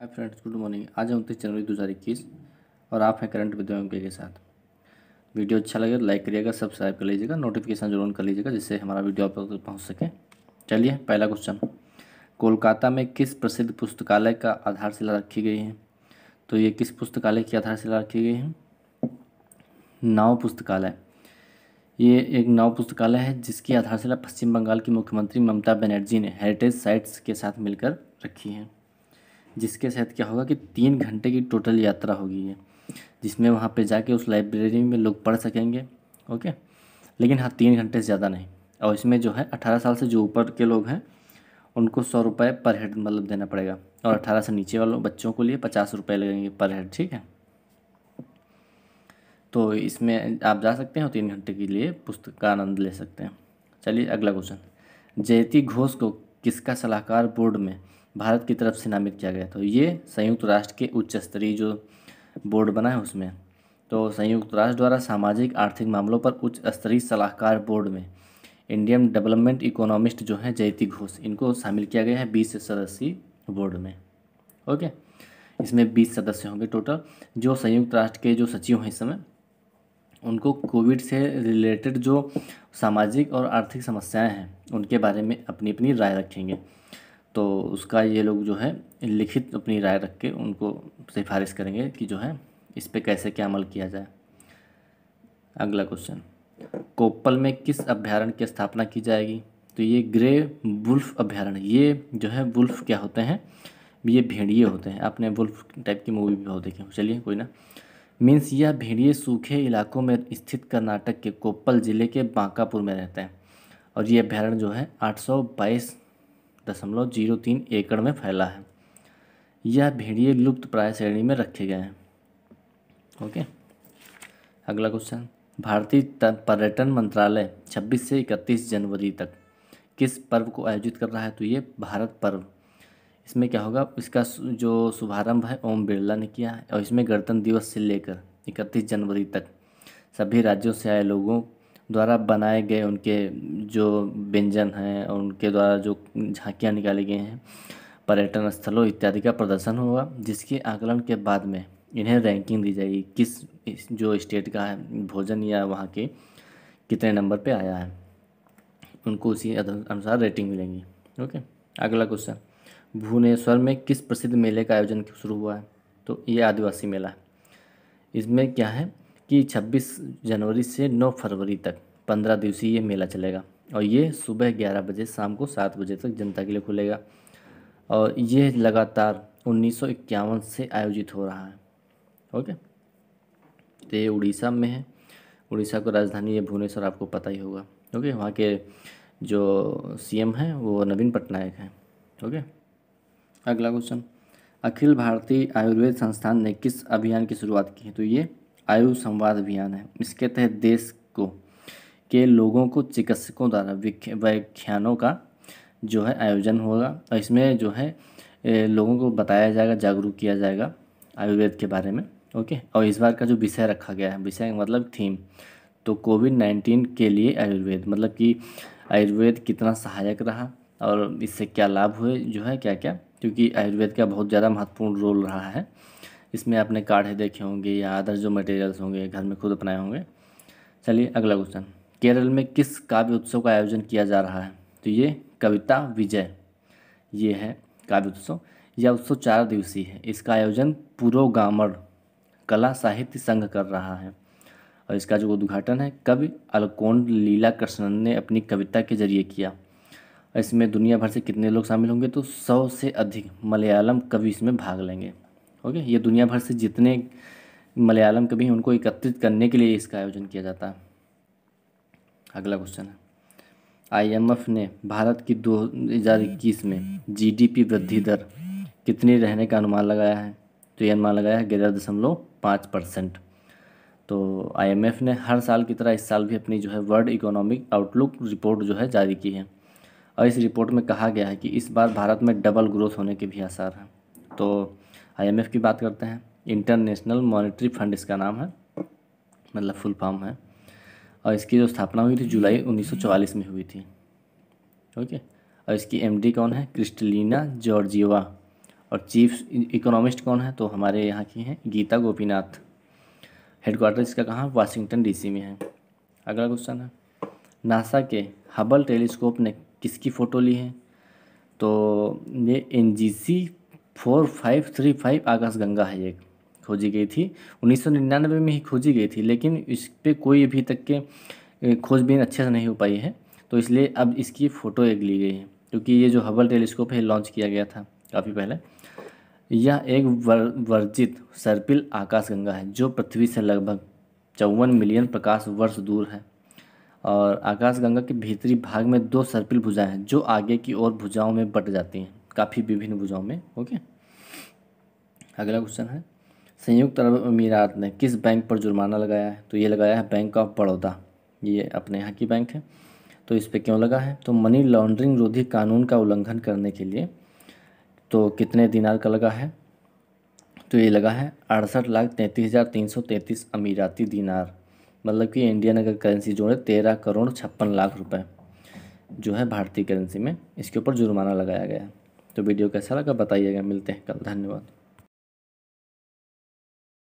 hi friends good morning आज है उनतीस जनवरी दो हज़ार इक्कीस और आप हैं करंट विद्या एम के साथ वीडियो अच्छा लगे लाइक तो करिएगा सब्सक्राइब कर लीजिएगा नोटिफिकेशन जरूर कर लीजिएगा जिससे हमारा वीडियो आप तक पहुंच पहुँच सके चलिए पहला क्वेश्चन कोलकाता में किस प्रसिद्ध पुस्तकालय का आधारशिला रखी गई है तो ये किस पुस्तकालय की आधारशिला रखी गई है नाव पुस्तकालय ये एक नाव पुस्तकालय है जिसकी आधारशिला पश्चिम बंगाल की मुख्यमंत्री ममता बनर्जी ने हेरिटेज साइट्स के साथ मिलकर रखी है जिसके साथ क्या होगा कि तीन घंटे की टोटल यात्रा होगी ये जिसमें वहाँ पे जाके उस लाइब्रेरी में लोग पढ़ सकेंगे ओके लेकिन हाँ तीन घंटे से ज़्यादा नहीं और इसमें जो है अठारह साल से जो ऊपर के लोग हैं उनको सौ रुपये पर हेड मतलब देना पड़ेगा और अठारह से नीचे वालों बच्चों के लिए पचास रुपये लगेंगे पर हेड ठीक है तो इसमें आप जा सकते हैं और तीन घंटे के लिए पुस्तक का आनंद ले सकते हैं चलिए अगला क्वेश्चन जयती घोष को किसका सलाहकार बोर्ड में भारत की तरफ से नामित किया गया तो ये संयुक्त राष्ट्र के उच्च स्तरीय जो बोर्ड बना है उसमें तो संयुक्त राष्ट्र द्वारा सामाजिक आर्थिक मामलों पर उच्च स्तरीय सलाहकार बोर्ड में इंडियन डेवलपमेंट इकोनॉमिस्ट जो हैं जयति घोष इनको शामिल किया गया है बीस सदस्यीय बोर्ड में ओके इसमें बीस सदस्य होंगे टोटल जो संयुक्त राष्ट्र के जो सचिव हैं इस समय उनको कोविड से रिलेटेड जो सामाजिक और आर्थिक समस्याएं हैं उनके बारे में अपनी अपनी राय रखेंगे तो उसका ये लोग जो है लिखित अपनी राय रख के उनको सिफारिश करेंगे कि जो है इस पर कैसे क्या अमल किया जाए अगला क्वेश्चन कोप्पल में किस अभ्यारण की स्थापना की जाएगी तो ये ग्रे वुल्फ अभ्यारण ये जो है वुल्फ क्या होते हैं ये भेड़िए होते हैं आपने वुल्फ टाइप की मूवी भी बहुत देखी हो चलिए कोई ना मीन्स यह भेड़िए सूखे इलाकों में स्थित कर्नाटक के कोप्पल जिले के बांकापुर में रहते हैं और ये अभ्यारण जो है 822 दशमलव जीरो तीन एकड़ में फैला है यह भेड़िए लुप्त प्राय श्रेणी में रखे गए हैं ओके अगला क्वेश्चन भारतीय पर्यटन मंत्रालय 26 से 31 जनवरी तक किस पर्व को आयोजित कर रहा है तो ये भारत पर्व इसमें क्या होगा इसका जो शुभारंभ है ओम बिरला ने किया है और इसमें गणतंत्र दिवस से लेकर इकतीस जनवरी तक सभी राज्यों से आए लोगों द्वारा बनाए गए उनके जो व्यंजन हैं और उनके द्वारा जो झांकियाँ निकाली गई हैं पर्यटन स्थलों इत्यादि का प्रदर्शन होगा जिसके आकलन के बाद में इन्हें रैंकिंग दी जाएगी किस जो स्टेट का है भोजन या वहाँ के कितने नंबर पे आया है उनको उसी अनुसार रेटिंग मिलेंगी ओके अगला क्वेश्चन भुवनेश्वर में किस प्रसिद्ध मेले का आयोजन शुरू हुआ है तो ये आदिवासी मेला है इसमें क्या है कि 26 जनवरी से 9 फरवरी तक 15 दिवसीय ये मेला चलेगा और ये सुबह 11 बजे शाम को 7 बजे तक जनता के लिए खुलेगा और ये लगातार उन्नीस से आयोजित हो रहा है ओके तो ये उड़ीसा में है उड़ीसा को राजधानी ये भुवनेश्वर आपको पता ही होगा ओके वहाँ के जो सीएम हैं वो नवीन पटनायक हैं ओके अगला क्वेश्चन अखिल भारतीय आयुर्वेद संस्थान ने किस अभियान की शुरुआत की है तो ये आयु संवाद अभियान है इसके तहत देश को के लोगों को चिकित्सकों द्वारा व्याख्यानों का जो है आयोजन होगा और इसमें जो है लोगों को बताया जाएगा जागरूक किया जाएगा आयुर्वेद के बारे में ओके और इस बार का जो विषय रखा गया है विषय मतलब थीम तो कोविड नाइन्टीन के लिए आयुर्वेद मतलब कि आयुर्वेद कितना सहायक रहा और इससे क्या लाभ हुए जो है क्या क्या क्योंकि आयुर्वेद का बहुत ज़्यादा महत्वपूर्ण रोल रहा है इसमें आपने काढ़े देखे होंगे या अदर जो मटेरियल्स होंगे घर में खुद अपनाए होंगे चलिए अगला क्वेश्चन केरल में किस काव्य उत्सव का आयोजन किया जा रहा है तो ये कविता विजय ये है काव्य उत्सव यह उत्सव चार दिवसीय है इसका आयोजन पुरोगामर कला साहित्य संघ कर रहा है और इसका जो उद्घाटन है कवि अलकोंड लीला कृष्णन ने अपनी कविता के जरिए किया इसमें दुनिया भर से कितने लोग शामिल होंगे तो सौ से अधिक मलयालम कवि इसमें भाग लेंगे ओके ये दुनिया भर से जितने मलयालम कवि हैं उनको एकत्रित करने के लिए इसका आयोजन किया जाता है अगला क्वेश्चन है आईएमएफ ने भारत की दो हज़ार इक्कीस में जीडीपी वृद्धि दर कितनी रहने का अनुमान लगाया है तो ये अनुमान लगाया है ग्यारह दशमलव पाँच परसेंट तो आईएमएफ ने हर साल की तरह इस साल भी अपनी जो है वर्ल्ड इकोनॉमिक आउटलुक रिपोर्ट जो है जारी की है और इस रिपोर्ट में कहा गया है कि इस बार भारत में डबल ग्रोथ होने के भी आसार हैं तो एफ़ की बात करते हैं इंटरनेशनल मॉनिटरी फंड इसका नाम है मतलब फुल फॉर्म है और इसकी जो स्थापना हुई थी जुलाई 1944 में हुई थी ओके और इसकी एमडी कौन है क्रिस्टलिना जॉर्जीवा और चीफ इकोनॉमिस्ट कौन है तो हमारे यहाँ की हैं गीता गोपीनाथ हेडक्वार्टर इसका कहाँ वाशिंगटन डीसी में है अगला क्वेश्चन है नासा के हबल टेलीस्कोप ने किसकी फ़ोटो ली है तो ये N G C four five three five आकाश गंगा है एक खोजी गई थी उन्नीस सौ निन्यानवे में ही खोजी गई थी लेकिन इस पर कोई अभी तक के खोजबीन अच्छे से नहीं हो पाई है तो इसलिए अब इसकी फ़ोटो एक ली गई है क्योंकि ये जो हबल टेलीस्कोप है लॉन्च किया गया था काफ़ी पहले यह एक वर, वर्जित सर्पिल आकाश गंगा है जो पृथ्वी से लगभग चौवन मिलियन प्रकाश वर्ष दूर है और आकाश गंगा के भीतरी भाग में दो सर्पिल भुजाएं हैं जो आगे की ओर भुजाओं में बट जाती हैं काफ़ी विभिन्न भुजाओं में ओके अगला क्वेश्चन है संयुक्त अरब अमीरात ने किस बैंक पर जुर्माना लगाया है तो ये लगाया है बैंक ऑफ बड़ौदा ये अपने यहाँ की बैंक है तो इस पर क्यों लगा है तो मनी लॉन्ड्रिंग रोधी कानून का उल्लंघन करने के लिए तो कितने दिनार का लगा है तो ये लगा है अड़सठ लाख तैंतीस हज़ार तीन सौ तैंतीस अमीराती दिनार मतलब कि इंडियन अगर करेंसी जोड़े तेरह करोड़ छप्पन लाख रुपए जो है भारतीय करेंसी में इसके ऊपर जुर्माना लगाया गया है तो वीडियो कैसा लगा बताइएगा मिलते हैं कल धन्यवाद